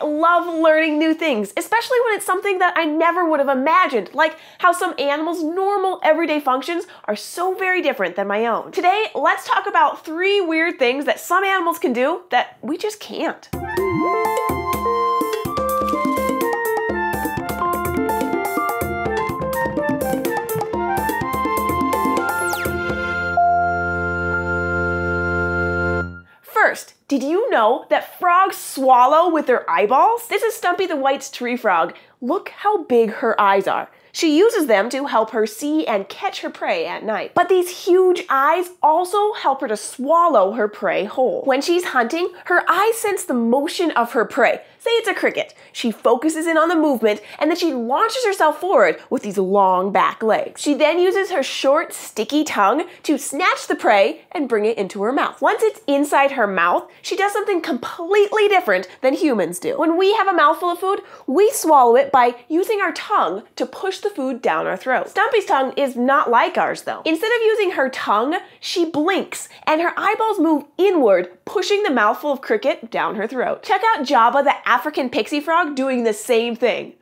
I love learning new things, especially when it's something that I never would have imagined, like how some animals' normal everyday functions are so very different than my own. Today, let's talk about three weird things that some animals can do that we just can't. Did you know that frogs swallow with their eyeballs? This is Stumpy the White's tree frog. Look how big her eyes are. She uses them to help her see and catch her prey at night. But these huge eyes also help her to swallow her prey whole. When she's hunting, her eyes sense the motion of her prey. Say it's a cricket. She focuses in on the movement and then she launches herself forward with these long back legs. She then uses her short, sticky tongue to snatch the prey and bring it into her mouth. Once it's inside her mouth, she does something completely different than humans do. When we have a mouthful of food, we swallow it by using our tongue to push the food down our throat. Stumpy's tongue is not like ours though. Instead of using her tongue, she blinks and her eyeballs move inward, pushing the mouthful of cricket down her throat. Check out Java the African pixie frog doing the same thing.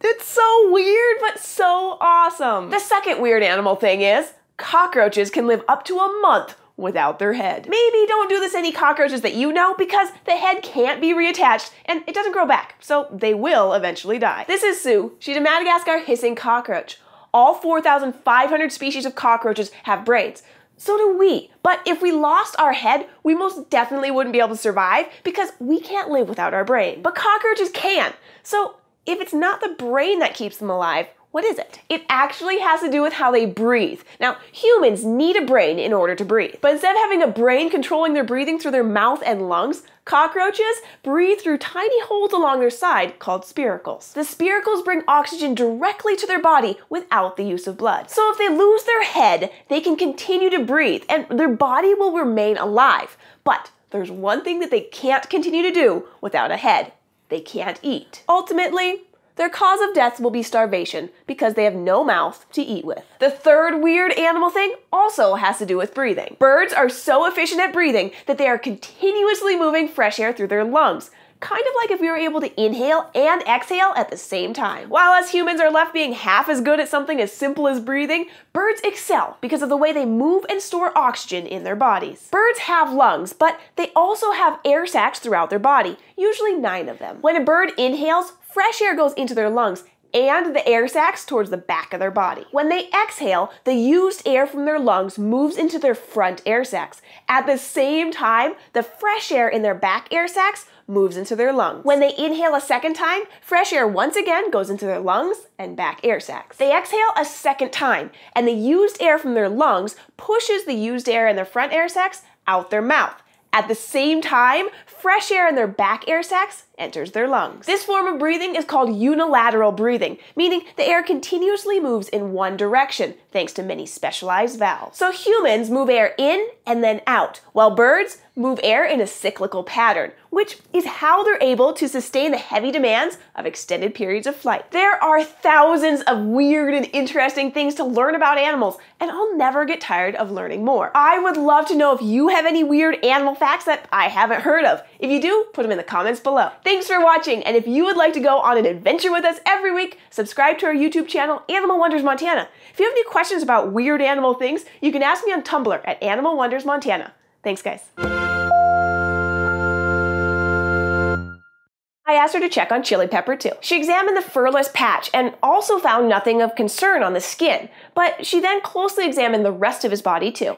It's so weird, but so awesome. The second weird animal thing is cockroaches can live up to a month without their head. Maybe don't do this any cockroaches that you know because the head can't be reattached and it doesn't grow back, so they will eventually die. This is Sue. She's a Madagascar hissing cockroach. All 4,500 species of cockroaches have brains. So do we. But if we lost our head, we most definitely wouldn't be able to survive because we can't live without our brain. But cockroaches can. So if it's not the brain that keeps them alive, what is it? It actually has to do with how they breathe. Now, humans need a brain in order to breathe, but instead of having a brain controlling their breathing through their mouth and lungs, Cockroaches breathe through tiny holes along their side called spiracles. The spiracles bring oxygen directly to their body without the use of blood. So if they lose their head, they can continue to breathe and their body will remain alive. But there's one thing that they can't continue to do without a head. They can't eat. Ultimately, their cause of death will be starvation because they have no mouth to eat with. The third weird animal thing also has to do with breathing. Birds are so efficient at breathing that they are continuously moving fresh air through their lungs, kind of like if we were able to inhale and exhale at the same time. While us humans are left being half as good at something as simple as breathing, birds excel because of the way they move and store oxygen in their bodies. Birds have lungs, but they also have air sacs throughout their body, usually nine of them. When a bird inhales, fresh air goes into their lungs and the air sacs towards the back of their body. When they exhale, the used air from their lungs moves into their front air sacs. At the same time, the fresh air in their back air sacs moves into their lungs. When they inhale a second time, fresh air once again goes into their lungs and back air sacs. They exhale a second time, and the used air from their lungs pushes the used air in their front air sacs out their mouth. At the same time, fresh air in their back air sacs enters their lungs. This form of breathing is called unilateral breathing, meaning the air continuously moves in one direction, thanks to many specialized valves. So humans move air in and then out, while birds move air in a cyclical pattern, which is how they're able to sustain the heavy demands of extended periods of flight. There are thousands of weird and interesting things to learn about animals, and I'll never get tired of learning more. I would love to know if you have any weird animal facts that I haven't heard of. If you do, put them in the comments below. Thanks for watching, and if you would like to go on an adventure with us every week, subscribe to our YouTube channel, Animal Wonders Montana. If you have any questions about weird animal things, you can ask me on Tumblr at Animal Wonders Montana. Thanks, guys. I asked her to check on chili pepper too. She examined the furless patch and also found nothing of concern on the skin, but she then closely examined the rest of his body too.